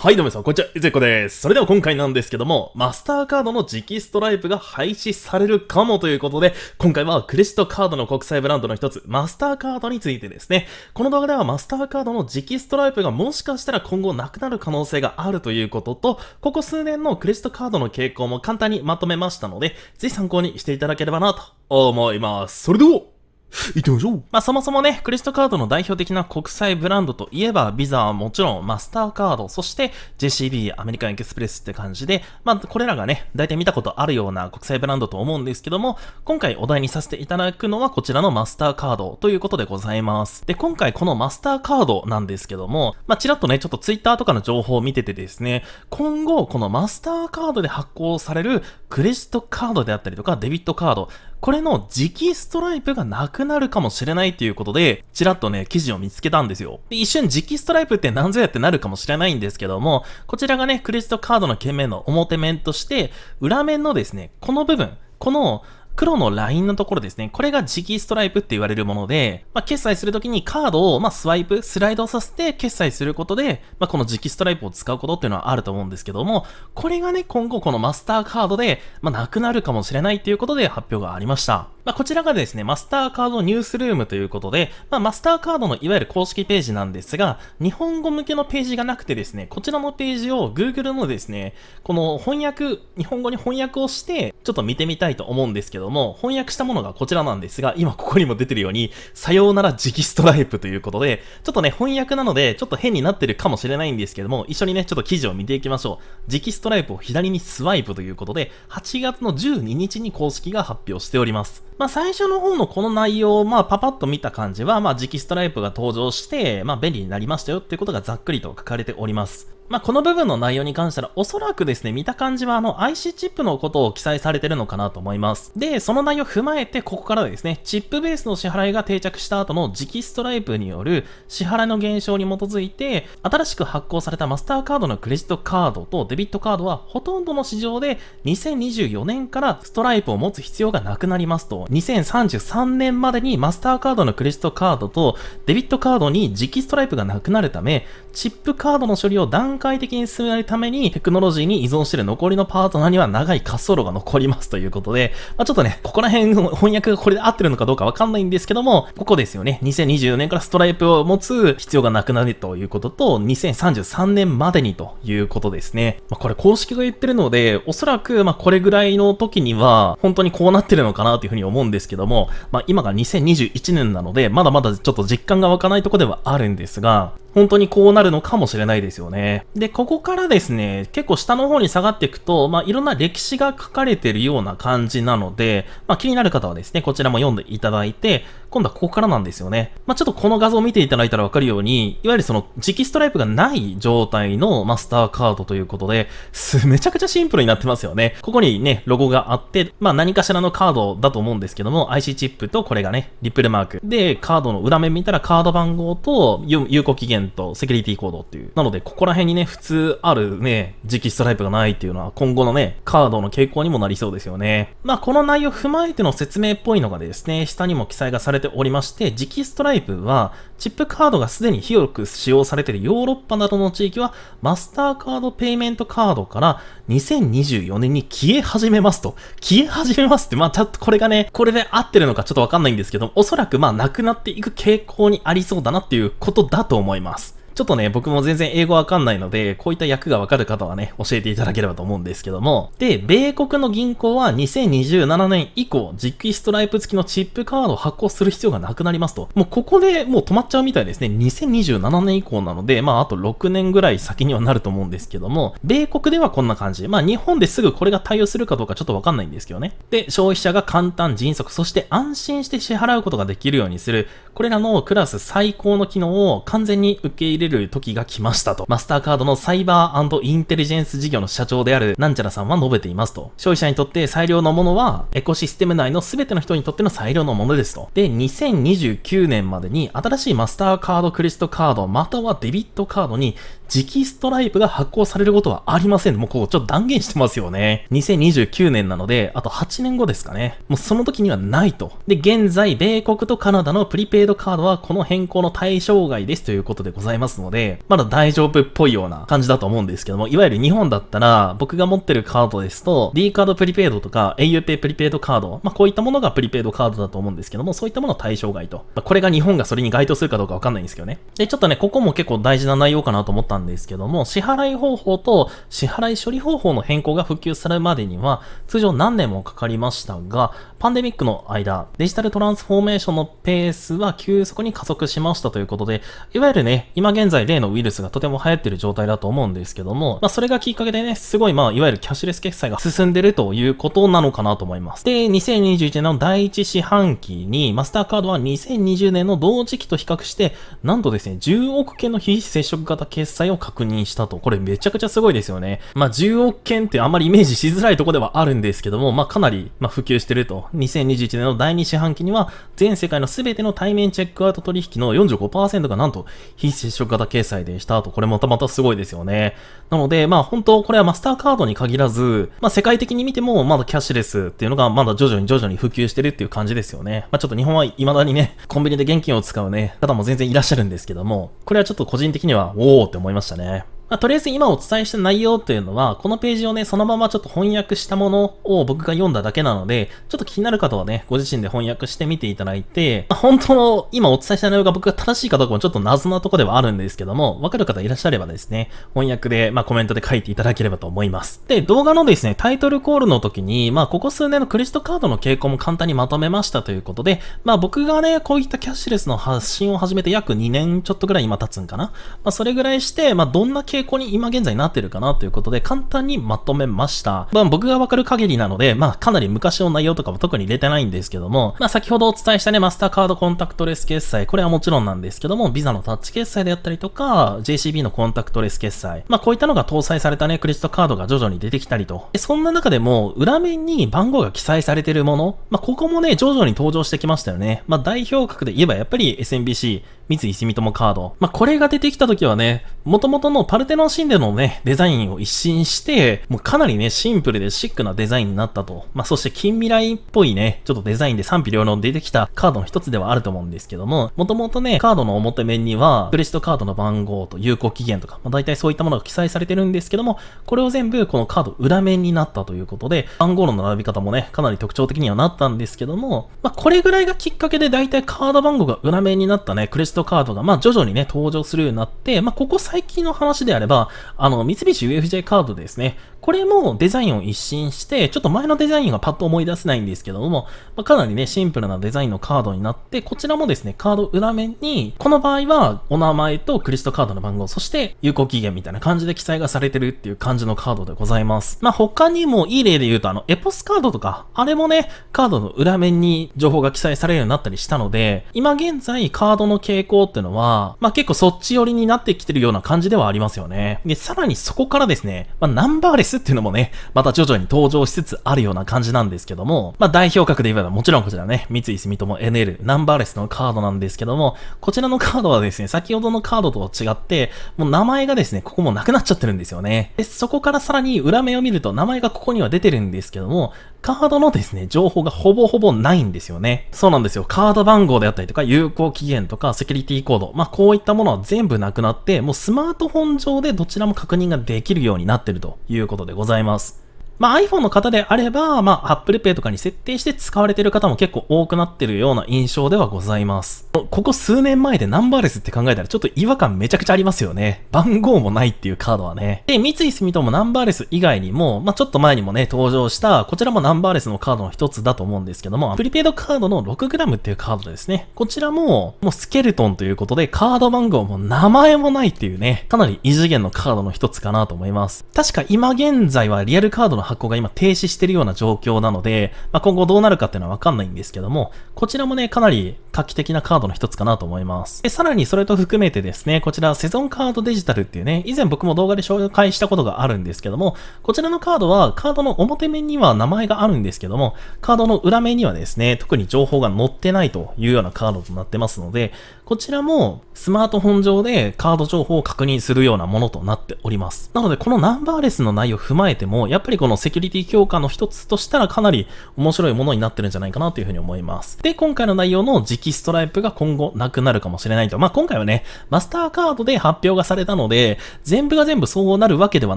はい、どうも皆さん、こんにちは、ゆずこです。それでは今回なんですけども、マスターカードの磁気ストライプが廃止されるかもということで、今回はクレジットカードの国際ブランドの一つ、マスターカードについてですね。この動画ではマスターカードの磁気ストライプがもしかしたら今後なくなる可能性があるということと、ここ数年のクレジットカードの傾向も簡単にまとめましたので、ぜひ参考にしていただければなと思います。それでは行ってみましょう。まあ、そもそもね、クレジットカードの代表的な国際ブランドといえば、ビザはもちろん、マスターカード、そして JCB、アメリカンエクスプレスって感じで、まあ、これらがね、大体見たことあるような国際ブランドと思うんですけども、今回お題にさせていただくのはこちらのマスターカードということでございます。で、今回このマスターカードなんですけども、まあ、ちらっとね、ちょっと Twitter とかの情報を見ててですね、今後、このマスターカードで発行されるクレジットカードであったりとか、デビットカード、これの磁気ストライプがなくなるかもしれないということで、ちらっとね、記事を見つけたんですよ。で一瞬磁気ストライプって何ぞやってなるかもしれないんですけども、こちらがね、クレジットカードの件名の表面として、裏面のですね、この部分、この、黒のラインのところですね。これが磁気ストライプって言われるもので、まあ、決済するときにカードを、まあ、スワイプ、スライドさせて決済することで、まあ、この磁気ストライプを使うことっていうのはあると思うんですけども、これがね、今後このマスターカードで、まなくなるかもしれないっていうことで発表がありました。まこちらがですね、マスターカードニュースルームということで、まマスターカードのいわゆる公式ページなんですが、日本語向けのページがなくてですね、こちらのページを Google のですね、この翻訳、日本語に翻訳をして、ちょっと見てみたいと思うんですけどども、翻訳したものがこちらなんですが、今ここにも出てるように、さようなら直ストライプということで、ちょっとね、翻訳なので、ちょっと変になってるかもしれないんですけども、一緒にね、ちょっと記事を見ていきましょう。直ストライプを左にスワイプということで、8月の12日に公式が発表しております。まあ、最初の方のこの内容を、まあ、パパッと見た感じは、まあ、直ストライプが登場して、まあ、便利になりましたよっていうことがざっくりと書かれております。まあ、この部分の内容に関しては、おそらくですね、見た感じはあの IC チップのことを記載されてるのかなと思います。で、その内容を踏まえて、ここからですね、チップベースの支払いが定着した後の磁気ストライプによる支払いの減少に基づいて、新しく発行されたマスターカードのクレジットカードとデビットカードは、ほとんどの市場で2024年からストライプを持つ必要がなくなりますと、2033年までにマスターカードのクレジットカードとデビットカードに磁気ストライプがなくなるため、チップカードの処理を段階的に進めないために、テクノロジーに依存している残りのパートナーには長い滑走路が残りますということで、まあ、ちょっとね、ここら辺の翻訳がこれで合ってるのかどうかわかんないんですけども、ここですよね。2024年からストライプを持つ必要がなくなるということと、2033年までにということですね。まあ、これ公式が言ってるので、おそらく、まあ、これぐらいの時には、本当にこうなってるのかなというふうに思うんですけども、まあ、今が2021年なので、まだまだちょっと実感が湧かないとこではあるんですが、本当にこうなるのかもしれないですよね。で、ここからですね、結構下の方に下がっていくと、まあ、いろんな歴史が書かれてるような感じなので、まあ、気になる方はですね、こちらも読んでいただいて、今度はここからなんですよね。まあ、ちょっとこの画像を見ていただいたらわかるように、いわゆるその磁気ストライプがない状態のマスターカードということで、す、めちゃくちゃシンプルになってますよね。ここにね、ロゴがあって、まあ、何かしらのカードだと思うんですけども、IC チップとこれがね、リップルマーク。で、カードの裏面見たらカード番号と、有効期限とセキュリティコードっていう。なので、ここら辺にね、ね、普通あるね、磁気ストライプがないっていうのは今後のね、カードの傾向にもなりそうですよね。まあ、この内容踏まえての説明っぽいのがですね、下にも記載がされておりまして、磁気ストライプは、チップカードがすでに広く使用されているヨーロッパなどの地域は、マスターカードペイメントカードから2024年に消え始めますと。消え始めますって、まあ、ちょっとこれがね、これで合ってるのかちょっとわかんないんですけど、おそらくまあ、なくなっていく傾向にありそうだなっていうことだと思います。ちょっとね、僕も全然英語わかんないので、こういった役がわかる方はね、教えていただければと思うんですけども。で、米国の銀行は2027年以降、実機ストライプ付きのチップカードを発行する必要がなくなりますと。もうここでもう止まっちゃうみたいですね。2027年以降なので、まああと6年ぐらい先にはなると思うんですけども、米国ではこんな感じ。まあ日本ですぐこれが対応するかどうかちょっとわかんないんですけどね。で、消費者が簡単、迅速、そして安心して支払うことができるようにする。これらのクラス最高の機能を完全に受け入れるれる時が来ましたと。マスターカードのサイバーインテリジェンス事業の社長であるなんちゃらさんは述べていますと。消費者にとって最良のものは、エコシステム内の全ての人にとっての最良のものですと。で、2029年までに新しいマスターカードクリストカードまたはデビットカードに気ストライプが発行されることはありません。もうこう、ちょっと断言してますよね。2029年なので、あと8年後ですかね。もうその時にはないと。で、現在、米国とカナダのプリペイドカードはこの変更の対象外ですということでございますので、まだ大丈夫っぽいような感じだと思うんですけども、いわゆる日本だったら、僕が持ってるカードですと、D カードプリペイドとか、auPay プリペイドカード、まあこういったものがプリペイドカードだと思うんですけども、そういったもの対象外と。まあ、これが日本がそれに該当するかどうかわかんないんですけどね。で、ちょっとね、ここも結構大事な内容かなと思ったなんですけども、支払い方法と支払い処理方法の変更が普及されるまでには、通常何年もかかりましたが、パンデミックの間、デジタルトランスフォーメーションのペースは急速に加速しましたということで、いわゆるね、今現在例のウイルスがとても流行っている状態だと思うんですけども、まあそれがきっかけでね、すごいまあ、いわゆるキャッシュレス決済が進んでるということなのかなと思います。で、2021年の第1四半期に、マスターカードは2020年の同時期と比較して、なんとですね、10億件の非接触型決済を確認したと。これめちゃくちゃすごいですよね。まあ、10億件ってあんまりイメージしづらいとこではあるんですけども、まあ、かなり、ま普及してると。2021年の第2四半期には、全世界の全ての対面チェックアウト取引の45%がなんと、非接触型決済でしたと。これまたまたすごいですよね。なので、まあ、本当これはマスターカードに限らず、まあ、世界的に見ても、まだキャッシュレスっていうのが、まだ徐々に徐々に普及してるっていう感じですよね。まあ、ちょっと日本は未だにね、コンビニで現金を使うね、方も全然いらっしゃるんですけども、これはちょっと個人的には、おーって思いますましたね。まあ、とりあえず今お伝えした内容というのは、このページをね、そのままちょっと翻訳したものを僕が読んだだけなので、ちょっと気になる方はね、ご自身で翻訳してみていただいて、まあ、本当の今お伝えした内容が僕が正しいかどうかもちょっと謎なとこではあるんですけども、わかる方いらっしゃればですね、翻訳で、まあ、コメントで書いていただければと思います。で、動画のですね、タイトルコールの時に、まあ、ここ数年のクレジットカードの傾向も簡単にまとめましたということで、まあ、僕がね、こういったキャッシュレスの発信を始めて約2年ちょっとぐらい今経つんかな。まあ、それぐらいして、まあ、どんな傾傾向に今現在なってるかなということで、簡単にまとめました。まあ、僕がわかる限りなので、まあ、かなり昔の内容とかも特に入れてないんですけども、まあ、先ほどお伝えしたね、マスターカードコンタクトレス決済、これはもちろんなんですけども、ビザのタッチ決済であったりとか、JCB のコンタクトレス決済、まあ、こういったのが搭載されたね、クレジットカードが徐々に出てきたりと。そんな中でも、裏面に番号が記載されてるもの、まあ、ここもね、徐々に登場してきましたよね。まあ、代表格で言えばやっぱり SMBC、三井住友カード。まあ、これが出てきた時はね、元々のパルテのシンでのね、デザインを一新して、もうかなりね、シンプルでシックなデザインになったと。まあ、そして近未来っぽいね、ちょっとデザインで賛否両論出てきたカードの一つではあると思うんですけども、もともとね、カードの表面には、クレジットカードの番号と有効期限とか、まあ、大体そういったものが記載されてるんですけども、これを全部このカード裏面になったということで、番号の並び方もね、かなり特徴的にはなったんですけども、まあ、これぐらいがきっかけで大体カード番号が裏面になったね、クレジットカードが、まあ、徐々にね、登場するようになって、まあ、ここ最近の話ではであれば、あの、三菱 UFJ カードですね。これもデザインを一新して、ちょっと前のデザインがパッと思い出せないんですけども、まあ、かなりね、シンプルなデザインのカードになって、こちらもですね、カード裏面に、この場合はお名前とクレジットカードの番号、そして有効期限みたいな感じで記載がされてるっていう感じのカードでございます。まあ、他にもいい例で言うと、あの、エポスカードとか、あれもね、カードの裏面に情報が記載されるようになったりしたので、今現在カードの傾向っていうのは、まあ、結構そっち寄りになってきてるような感じではありますよね。で、さらにそこからですね、まあ、ナンバーレスっていうのもね、また徐々に登場しつつあるような感じなんですけども、まあ、代表格で言えばもちろんこちらね、三井住友 NL ナンバーレスのカードなんですけども、こちらのカードはですね、先ほどのカードと違って、もう名前がですね、ここもなくなっちゃってるんですよね。で、そこからさらに裏目を見ると名前がここには出てるんですけども、カードのですね、情報がほぼほぼないんですよね。そうなんですよ。カード番号であったりとか、有効期限とか、セキュリティコード、まあこういったものは全部なくなって、もうスマートフォン上でどちらも確認ができるようになってるということでございます。まあ、iPhone の方であれば、まあ、Apple Pay とかに設定して使われてる方も結構多くなってるような印象ではございます。ここ数年前でナンバーレスって考えたらちょっと違和感めちゃくちゃありますよね。番号もないっていうカードはね。で、三井住友もナンバーレス以外にも、まあ、ちょっと前にもね、登場した、こちらもナンバーレスのカードの一つだと思うんですけども、プリペイドカードの 6g っていうカードですね。こちらも、もうスケルトンということで、カード番号も名前もないっていうね、かなり異次元のカードの一つかなと思います。確か今現在はリアルカードの発行が今停止してるような状況なので、まあ、今後どうなるかっていうのはわかんないんですけども、こちらもね、かなり画期的なカードの一つかなと思います。で、さらにそれと含めてですね、こちらセゾンカードデジタルっていうね、以前僕も動画で紹介したことがあるんですけども、こちらのカードはカードの表面には名前があるんですけども、カードの裏面にはですね、特に情報が載ってないというようなカードとなってますので、こちらもスマートフォン上でカード情報を確認するようなものとなっております。なのでこのナンバーレスの内容を踏まえても、やっぱりこのセキュリティ強化の一つとしたらかなり面白いものになってるんじゃないかなというふうに思います。で、今回の内容の時期きストライプが今後なくなるかもしれないと。まあ、今回はね、マスターカードで発表がされたので、全部が全部そうなるわけでは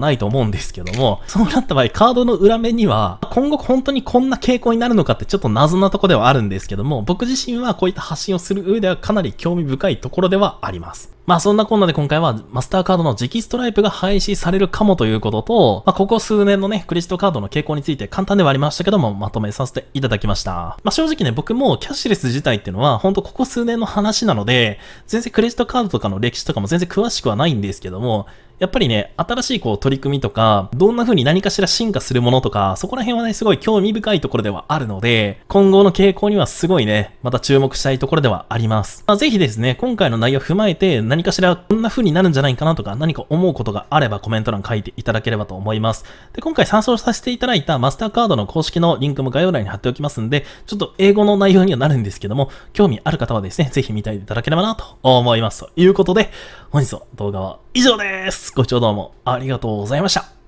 ないと思うんですけども、そうなった場合、カードの裏面には、今後本当にこんな傾向になるのかってちょっと謎なとこではあるんですけども、僕自身はこういった発信をする上ではかなり興味深いところではあります。まあそんなこんなで今回はマスターカードの磁気ストライプが廃止されるかもということと、まあここ数年のね、クレジットカードの傾向について簡単ではありましたけども、まとめさせていただきました。まあ正直ね、僕もキャッシュレス自体っていうのは、ほんとここ数年の話なので、全然クレジットカードとかの歴史とかも全然詳しくはないんですけども、やっぱりね、新しいこう取り組みとか、どんな風に何かしら進化するものとか、そこら辺はね、すごい興味深いところではあるので、今後の傾向にはすごいね、また注目したいところではあります。まあ、ぜひですね、今回の内容を踏まえて、何かしらこんな風になるんじゃないかなとか、何か思うことがあればコメント欄書いていただければと思います。で、今回参照させていただいたマスターカードの公式のリンクも概要欄に貼っておきますんで、ちょっと英語の内容にはなるんですけども、興味ある方はですね、ぜひ見ていただければなと思います。ということで、本日の動画は以上です。ご視聴どうもありがとうございました。